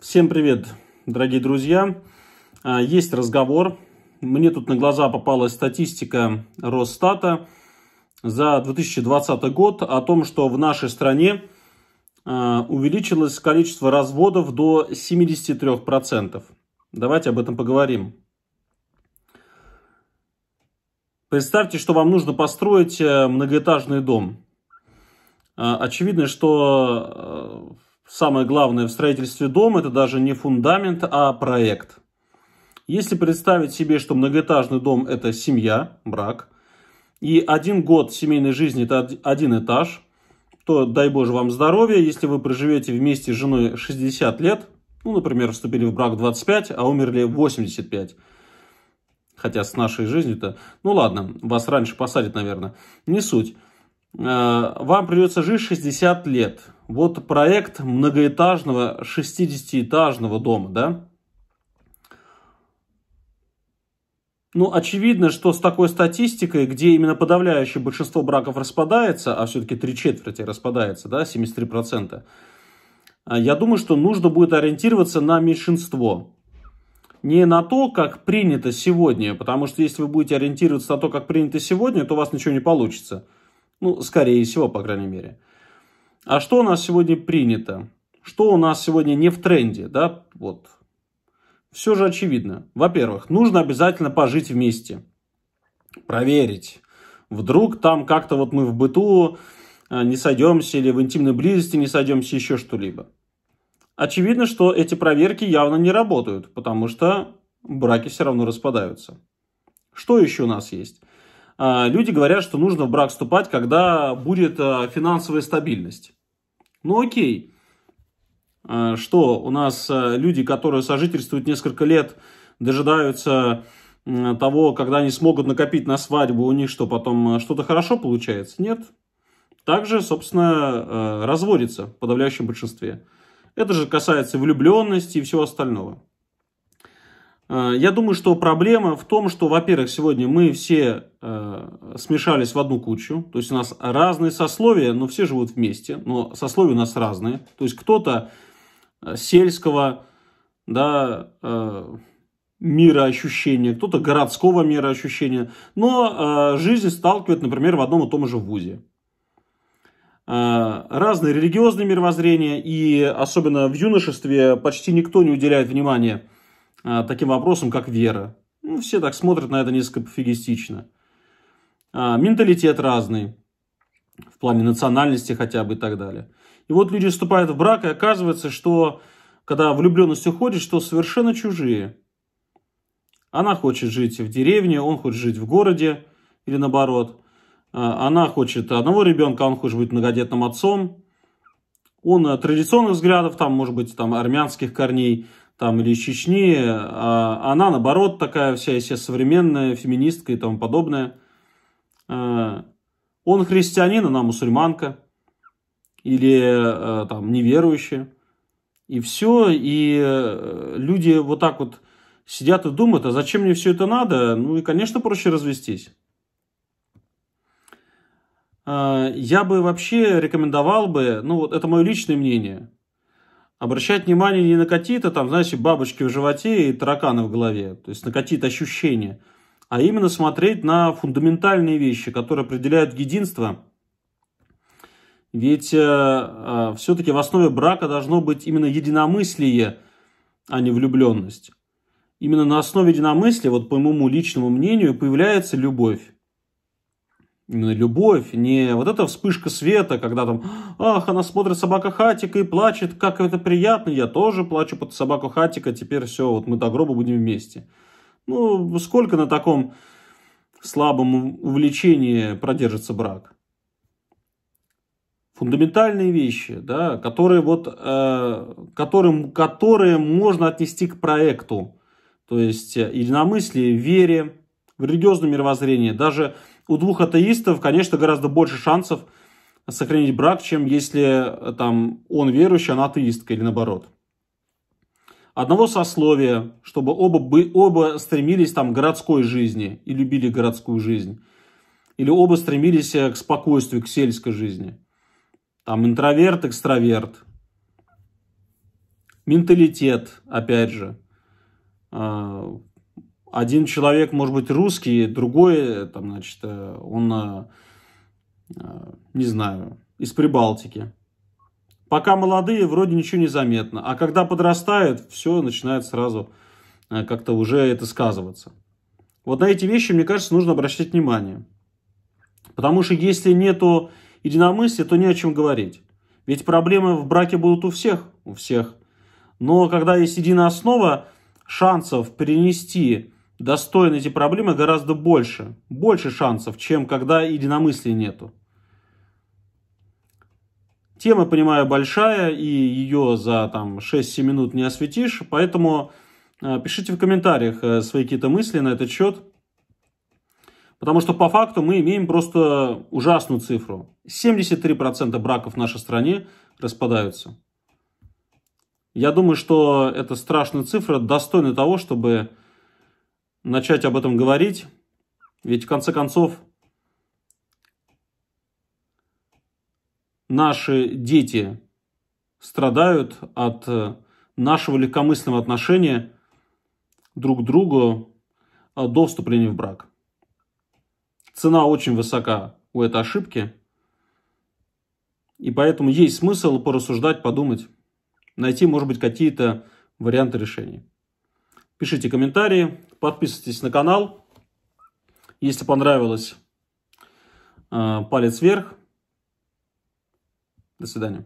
Всем привет, дорогие друзья. А, есть разговор. Мне тут на глаза попалась статистика Росстата за 2020 год о том, что в нашей стране а, увеличилось количество разводов до 73%. Давайте об этом поговорим. Представьте, что вам нужно построить э, многоэтажный дом. А, очевидно, что э, самое главное в строительстве дома, это даже не фундамент, а проект. Если представить себе, что многоэтажный дом – это семья, брак, и один год семейной жизни – это один этаж, то дай Боже вам здоровья, если вы проживете вместе с женой 60 лет, ну, например, вступили в брак 25, а умерли 85, хотя с нашей жизнью-то, ну ладно, вас раньше посадят, наверное, не суть – Э, вам придется жить 60 лет. Вот проект многоэтажного 60-этажного дома, да? Ну, очевидно, что с такой статистикой, где именно подавляющее большинство браков распадается, а все-таки три четверти распадается, да, 73%, э, я думаю, что нужно будет ориентироваться на меньшинство. Не на то, как принято сегодня, потому что если вы будете ориентироваться на то, как принято сегодня, то у вас ничего не получится – ну, скорее всего, по крайней мере. А что у нас сегодня принято? Что у нас сегодня не в тренде, да? Вот. Все же очевидно. Во-первых, нужно обязательно пожить вместе. Проверить. Вдруг там как-то вот мы в быту а, не сойдемся или в интимной близости не сойдемся, еще что-либо. Очевидно, что эти проверки явно не работают, потому что браки все равно распадаются. Что еще у нас есть? А, люди говорят, что нужно в брак вступать, когда будет а, финансовая стабильность. Ну окей, а, что у нас люди, которые сожительствуют несколько лет, дожидаются того, когда они смогут накопить на свадьбу, у них что, потом что-то хорошо получается? Нет. Также, собственно, разводится в подавляющем большинстве. Это же касается влюбленности и всего остального. Э, я думаю, что проблема в том, что, во-первых, сегодня мы все э, смешались в одну кучу. То есть у нас разные сословия, но все живут вместе. Но сословия у нас разные. То есть кто-то э, сельского да, э, мироощущения, кто-то городского мира ощущения, Но э, жизнь сталкивает, например, в одном и том же вузе. Э, разные религиозные мировоззрения, и особенно в юношестве почти никто не уделяет внимания а, таким вопросом, как вера. Ну, все так смотрят на это несколько пофигистично. А, менталитет разный, в плане национальности хотя бы и так далее. И вот люди вступают в брак, и оказывается, что когда влюбленность уходит, что совершенно чужие. Она хочет жить в деревне, он хочет жить в городе, или наоборот. А, она хочет одного ребенка, он хочет быть многодетным отцом. Он э, традиционных взглядов, там, может быть, там, армянских корней – там, или Чечни, а она, наоборот, такая вся из себя современная, феминистка и тому подобное. А, он христианин, она мусульманка или а, там неверующая. И все, и э, люди вот так вот сидят и думают, а зачем мне все это надо? Ну и, конечно, проще развестись. А, я бы вообще рекомендовал бы, ну вот это мое личное мнение, обращать внимание не на какие-то там, знаете, бабочки в животе и тараканы в голове, то есть на какие-то ощущения, а именно смотреть на фундаментальные вещи, которые определяют единство. Ведь э, э, все-таки в основе брака должно быть именно единомыслие, а не влюбленность. Именно на основе единомыслия, вот по моему личному мнению, появляется любовь именно любовь, не вот эта вспышка света, когда там, ах, она смотрит собака Хатика и плачет, как это приятно, я тоже плачу под собаку Хатика, теперь все, вот мы до гроба будем вместе. Ну, сколько на таком слабом увлечении продержится брак? Фундаментальные вещи, да, которые вот, э, которым, которые можно отнести к проекту, то есть э, единомыслие, вере, в религиозном мировоззрении, даже у двух атеистов, конечно, гораздо больше шансов сохранить брак, чем если э, там он верующий, она атеистка или наоборот. Одного сословия, чтобы оба, оба стремились там к городской жизни и любили городскую жизнь. Или оба стремились э, к спокойствию, к сельской жизни. Там интроверт, экстраверт. Менталитет, опять же. А, один человек, может быть, русский, другой, там, значит, э, он, э, э, не знаю, из Прибалтики. Пока молодые, вроде ничего не заметно. А когда подрастают, все начинает сразу как-то уже это сказываться. Вот на эти вещи, мне кажется, нужно обращать внимание. Потому что если нету единомыслия, то не о чем говорить. Ведь проблемы в браке будут у всех, у всех. Но когда есть единая основа, шансов перенести достоин эти проблемы гораздо больше. Больше шансов, чем когда единомыслия нету. Тема, понимаю, большая, и ее за там, 6-7 минут не осветишь, поэтому э, пишите в комментариях э, свои какие-то мысли на этот счет. Потому что по факту мы имеем просто ужасную цифру. 73% браков в нашей стране распадаются. Я думаю, что эта страшная цифра достойна того, чтобы начать об этом говорить. Ведь в конце концов наши дети страдают от э, нашего легкомысленного отношения друг к другу э, до вступления в брак. Цена очень высока у этой ошибки. И поэтому есть смысл порассуждать, подумать, найти, может быть, какие-то варианты решения. Пишите комментарии, Подписывайтесь на канал. Если понравилось, э, палец вверх. До свидания.